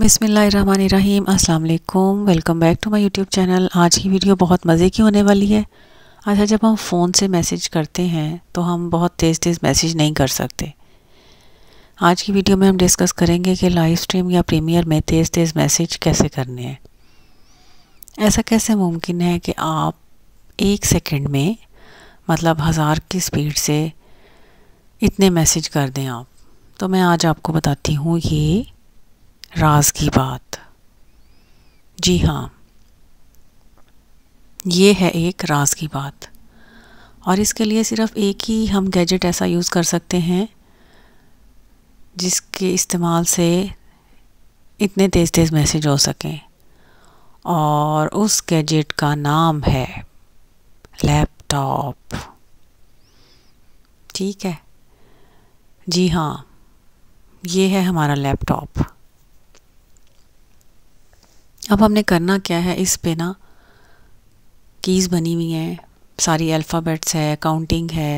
बिसमीम् अल्लाम welcome back to my YouTube channel आज की वीडियो बहुत मज़े की होने वाली है अच्छा जब हम फ़ोन से मैसेज करते हैं तो हम बहुत तेज़ तेज़ मैसेज नहीं कर सकते आज की वीडियो में हम डिस्कस करेंगे कि लाइव स्ट्रीम या प्रीमियर में तेज़ तेज़ मैसेज कैसे करने हैं ऐसा कैसे मुमकिन है कि आप एक सेकेंड में मतलब हज़ार की स्पीड से इतने मैसेज कर दें आप तो मैं आज आपको बताती हूँ ये राज की बात जी हाँ ये है एक राज की बात और इसके लिए सिर्फ एक ही हम गैजेट ऐसा यूज़ कर सकते हैं जिसके इस्तेमाल से इतने तेज़ तेज़ मैसेज हो सकें और उस गैजेट का नाम है लैपटॉप ठीक है जी हाँ ये है हमारा लैपटॉप अब हमने करना क्या है इस पे ना कीज़ बनी हुई हैं सारी अल्फ़ाबेट्स है काउंटिंग है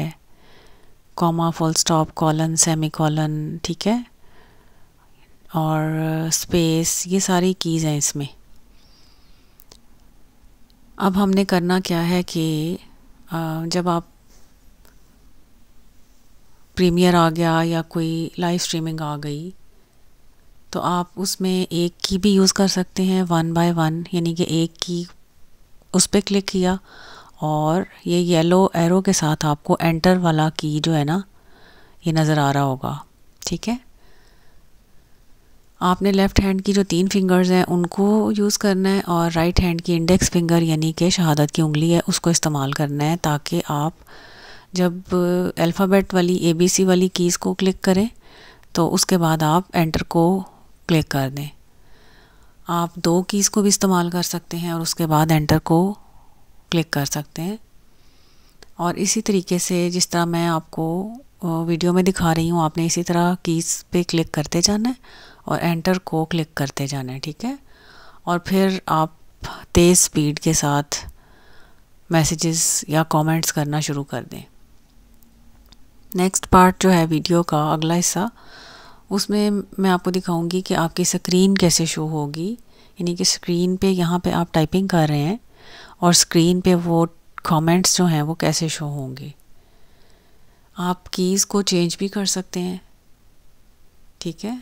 comma full stop colon semicolon ठीक है और स्पेस uh, ये सारी कीज़ हैं इसमें अब हमने करना क्या है कि uh, जब आप प्रीमियर आ गया या कोई लाइव स्ट्रीमिंग आ गई तो आप उसमें एक की भी यूज़ कर सकते हैं वन बाय वन यानी कि एक की उस पर क्लिक किया और ये येलो एरो के साथ आपको एंटर वाला की जो है ना ये नज़र आ रहा होगा ठीक है आपने लेफ़्ट हैंड की जो तीन फिंगर्स हैं उनको यूज़ करना है और राइट हैंड की इंडेक्स फिंगर यानी कि शहादत की उंगली है उसको इस्तेमाल करना है ताकि आप जब अल्फ़ाबेट वाली ए बी सी वाली कीज़ को क्लिक करें तो उसके बाद आप एंटर को क्लिक कर दें आप दो कीज़ को भी इस्तेमाल कर सकते हैं और उसके बाद एंटर को क्लिक कर सकते हैं और इसी तरीके से जिस तरह मैं आपको वीडियो में दिखा रही हूँ आपने इसी तरह कीज़ पे क्लिक करते जाना है और एंटर को क्लिक करते जाना है ठीक है और फिर आप तेज़ स्पीड के साथ मैसेजेस या कमेंट्स करना शुरू कर दें नेक्स्ट पार्ट जो है वीडियो का अगला हिस्सा उसमें मैं आपको दिखाऊंगी कि आपकी स्क्रीन कैसे शो होगी यानी कि स्क्रीन पे यहाँ पे आप टाइपिंग कर रहे हैं और स्क्रीन पे वो कमेंट्स जो हैं वो कैसे शो होंगे आप कीज़ को चेंज भी कर सकते हैं ठीक है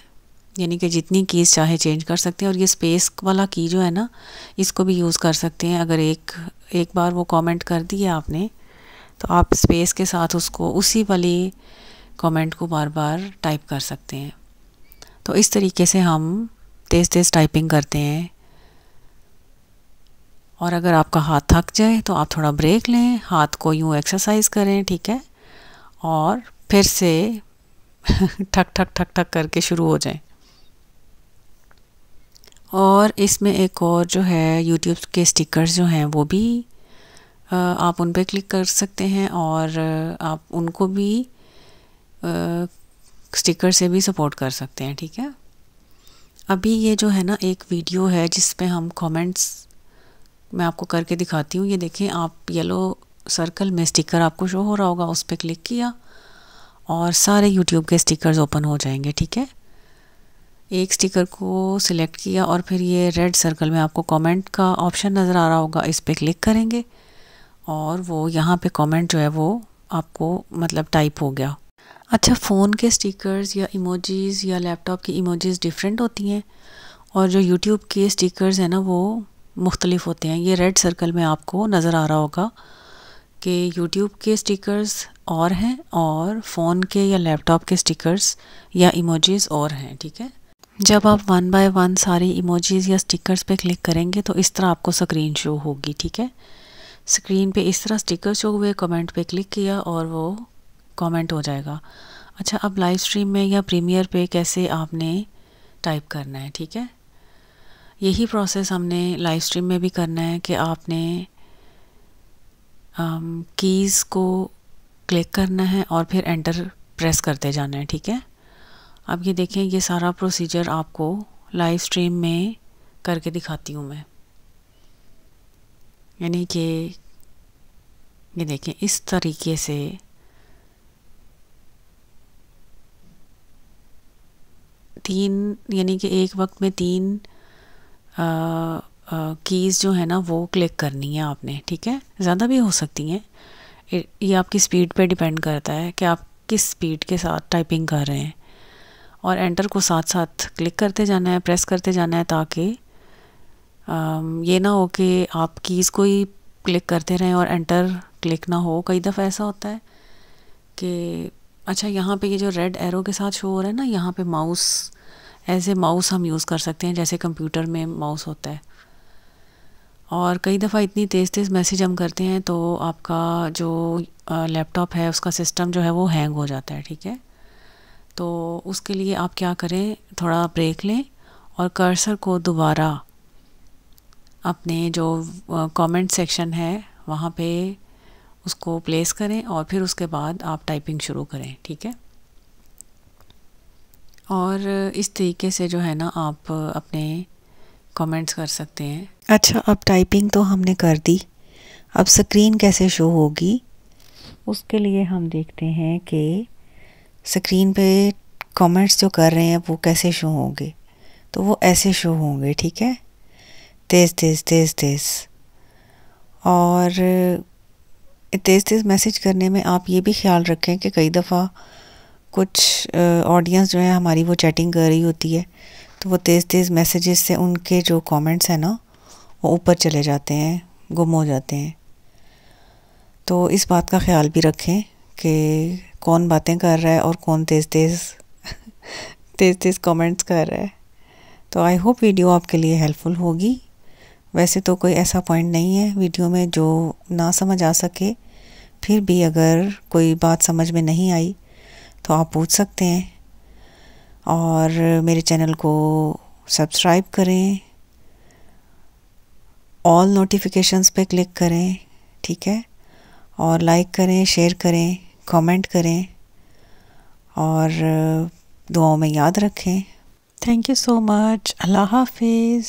यानी कि जितनी कीज़ चाहे चेंज कर सकते हैं और ये स्पेस वाला की जो है ना इसको भी यूज़ कर सकते हैं अगर एक एक बार वो कमेंट कर दिए आपने तो आप स्पेस के साथ उसको उसी वाली कमेंट को बार बार टाइप कर सकते हैं तो इस तरीके से हम तेज़ तेज़ टाइपिंग करते हैं और अगर आपका हाथ थक जाए तो आप थोड़ा ब्रेक लें हाथ को यूँ एक्सरसाइज करें ठीक है और फिर से ठक ठक ठक ठक करके शुरू हो जाएं और इसमें एक और जो है यूट्यूब के स्टिकर्स जो हैं वो भी आप उन पर क्लिक कर सकते हैं और आप उनको भी स्टिकर से भी सपोर्ट कर सकते हैं ठीक है अभी ये जो है ना एक वीडियो है जिसमें हम कमेंट्स मैं आपको करके दिखाती हूँ ये देखें आप येलो सर्कल में स्टिकर आपको शो हो रहा होगा उस पर क्लिक किया और सारे यूट्यूब के स्टिकर्स ओपन हो जाएंगे ठीक है एक स्टिकर को सिलेक्ट किया और फिर ये रेड सर्कल में आपको कमेंट का ऑप्शन नज़र आ रहा होगा इस पर क्लिक करेंगे और वो यहाँ पे कमेंट जो है वो आपको मतलब टाइप हो गया अच्छा फ़ोन के स्टिकर्स या इमोजीज़ या लैपटॉप की इमोजीज़ डिफरेंट होती हैं और जो यूट्यूब के स्टिकर्स हैं ना वो मुख्तलिफ होते हैं ये रेड सर्कल में आपको नज़र आ रहा होगा कि यूट्यूब के स्टिकर्स और हैं और फ़ोन के या लैपटॉप के स्टिकर्स या इमोजीज़ और हैं ठीक है जब आप वन बाय वन सारी इमोजीज़ या स्टिकर्स पे क्लिक करेंगे तो इस तरह आपको स्क्रीन शो होगी ठीक है स्क्रीन पे इस तरह स्टिकर शो हुए कमेंट पे क्लिक किया और वो कमेंट हो जाएगा अच्छा अब लाइव स्ट्रीम में या प्रीमियर पे कैसे आपने टाइप करना है ठीक है यही प्रोसेस हमने लाइव स्ट्रीम में भी करना है कि आपने कीज़ um, को क्लिक करना है और फिर एंटर प्रेस करते जाना है ठीक है अब ये देखें ये सारा प्रोसीजर आपको लाइव स्ट्रीम में करके दिखाती हूँ मैं यानी कि ये देखें इस तरीके से तीन यानी कि एक वक्त में तीन कीज़ जो है ना वो क्लिक करनी है आपने ठीक है ज़्यादा भी हो सकती हैं ये आपकी स्पीड पे डिपेंड करता है कि आप किस स्पीड के साथ टाइपिंग कर रहे हैं और एंटर को साथ साथ क्लिक करते जाना है प्रेस करते जाना है ताकि ये ना हो कि आप कीज़ को ही क्लिक करते रहें और एंटर क्लिक ना हो कई दफ़ा ऐसा होता है कि अच्छा यहाँ पे ये जो रेड एरो के साथ शो हो रहा है ना यहाँ पे माउस ऐसे माउस हम यूज़ कर सकते हैं जैसे कंप्यूटर में माउस होता है और कई दफ़ा इतनी तेज़ तेज़ मैसेज हम करते हैं तो आपका जो लैपटॉप है उसका सिस्टम जो है वो हैंग हो जाता है ठीक है तो उसके लिए आप क्या करें थोड़ा ब्रेक लें और कर्सर को दोबारा अपने जो कमेंट सेक्शन है वहाँ पे उसको प्लेस करें और फिर उसके बाद आप टाइपिंग शुरू करें ठीक है और इस तरीके से जो है ना आप अपने कमेंट्स कर सकते हैं अच्छा अब टाइपिंग तो हमने कर दी अब स्क्रीन कैसे शो होगी उसके लिए हम देखते हैं कि स्क्रीन पे कमेंट्स जो कर रहे हैं वो कैसे शो होंगे तो वो ऐसे शो होंगे ठीक है तेज़ तेज़ तेज़ तेज़ और तेज़ तेज़ मैसेज करने में आप ये भी ख्याल रखें कि कई दफ़ा कुछ ऑडियंस जो है हमारी वो चैटिंग कर रही होती है तो वो तेज़ तेज़ मैसेजेस से उनके जो कमेंट्स हैं ना वो ऊपर चले जाते हैं गुम हो जाते हैं तो इस बात का ख्याल भी रखें कि कौन बातें कर रहा है और कौन तेज़ तेज़ तेज़ तेज़ कमेंट्स कर रहा है तो आई होप वीडियो आपके लिए हेल्पफुल होगी वैसे तो कोई ऐसा पॉइंट नहीं है वीडियो में जो ना समझ आ सके फिर भी अगर कोई बात समझ में नहीं आई तो आप पूछ सकते हैं और मेरे चैनल को सब्सक्राइब करें ऑल नोटिफिकेशंस पे क्लिक करें ठीक है और लाइक करें शेयर करें कमेंट करें और दुआओं में याद रखें थैंक यू सो मच अल्लाह हाफिज़